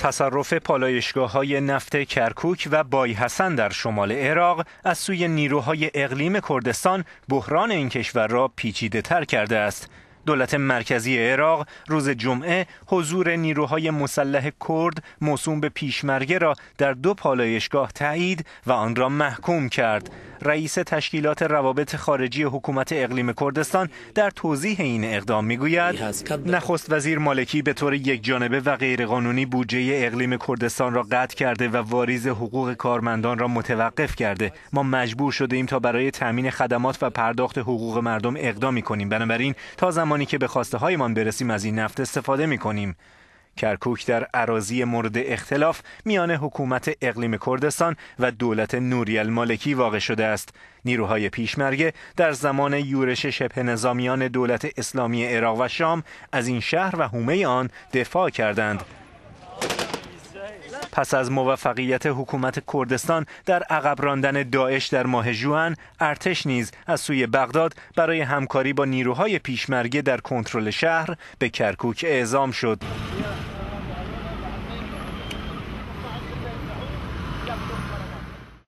تصرف پالایشگاه های نفت کرکوک و بای حسن در شمال عراق از سوی نیروهای اقلیم کردستان بحران این کشور را پیچیده تر کرده است. دولت مرکزی عراق روز جمعه حضور نیروهای مسلح کرد موسوم به پیشمرگه را در دو پالایشگاه تایید و آن را محکوم کرد. رئیس تشکیلات روابط خارجی حکومت اقلیم کردستان در توضیح این اقدام میگوید نخست وزیر مالکی به طور یک جانبه و غیرقانونی بودجه اقلیم کردستان را قطع کرده و واریز حقوق کارمندان را متوقف کرده ما مجبور شده ایم تا برای تامین خدمات و پرداخت حقوق مردم اقدامی کنیم بنابراین تا زمان زمانی که به خواسته هایمان برسیم از این نفت استفاده می کنیم. کرکوک در عراضی مورد اختلاف میان حکومت اقلیم کردستان و دولت نوری مالکی واقع شده است. نیروهای پیشمرگه در زمان یورش شبه نظامیان دولت اسلامی عراق و شام از این شهر و حومه آن دفاع کردند پس از موفقیت حکومت کردستان در عقب راندن داعش در ماه جوان ارتش نیز از سوی بغداد برای همکاری با نیروهای پیشمرگه در کنترل شهر به کرکوک اعزام شد